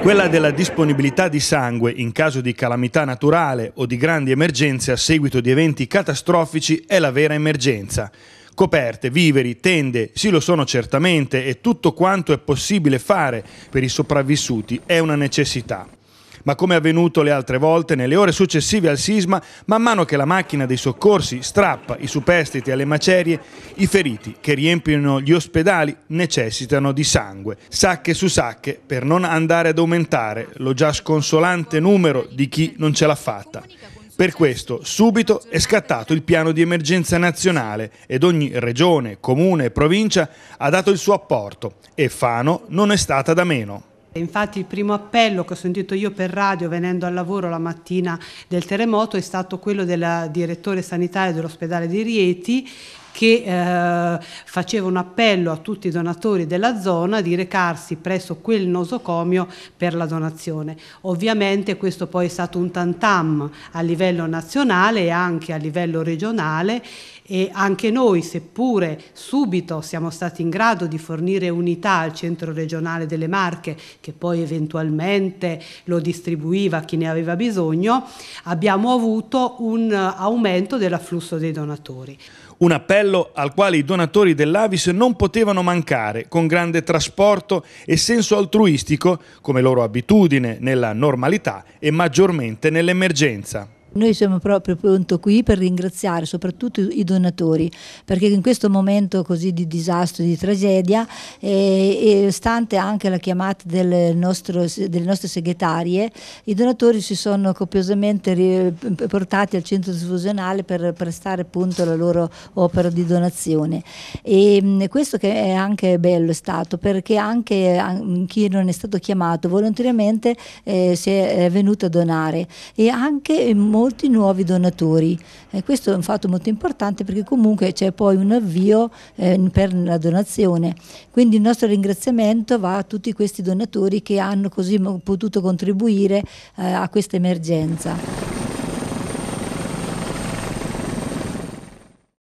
Quella della disponibilità di sangue in caso di calamità naturale o di grandi emergenze a seguito di eventi catastrofici è la vera emergenza. Coperte, viveri, tende, sì lo sono certamente e tutto quanto è possibile fare per i sopravvissuti è una necessità. Ma come è avvenuto le altre volte, nelle ore successive al sisma, man mano che la macchina dei soccorsi strappa i superstiti alle macerie, i feriti che riempiono gli ospedali necessitano di sangue, sacche su sacche, per non andare ad aumentare lo già sconsolante numero di chi non ce l'ha fatta. Per questo subito è scattato il piano di emergenza nazionale ed ogni regione, comune e provincia ha dato il suo apporto e Fano non è stata da meno. Infatti il primo appello che ho sentito io per radio venendo al lavoro la mattina del terremoto è stato quello del direttore sanitario dell'ospedale di Rieti che eh, faceva un appello a tutti i donatori della zona di recarsi presso quel nosocomio per la donazione. Ovviamente questo poi è stato un tantam a livello nazionale e anche a livello regionale e anche noi, seppure subito siamo stati in grado di fornire unità al centro regionale delle Marche, che poi eventualmente lo distribuiva a chi ne aveva bisogno, abbiamo avuto un aumento dell'afflusso dei donatori. Un appello appello al quale i donatori dell'Avis non potevano mancare, con grande trasporto e senso altruistico, come loro abitudine nella normalità e maggiormente nell'emergenza. Noi siamo proprio pronto qui per ringraziare soprattutto i donatori perché in questo momento così di disastro, di tragedia e, eh, e stante anche la chiamata del nostro, delle nostre segretarie, i donatori si sono copiosamente portati al centro diffusionale per prestare appunto la loro opera di donazione e questo che è anche bello è stato perché anche chi non è stato chiamato volontariamente eh, si è venuto a donare e anche in molti nuovi donatori. Eh, questo è un fatto molto importante perché comunque c'è poi un avvio eh, per la donazione. Quindi il nostro ringraziamento va a tutti questi donatori che hanno così potuto contribuire eh, a questa emergenza.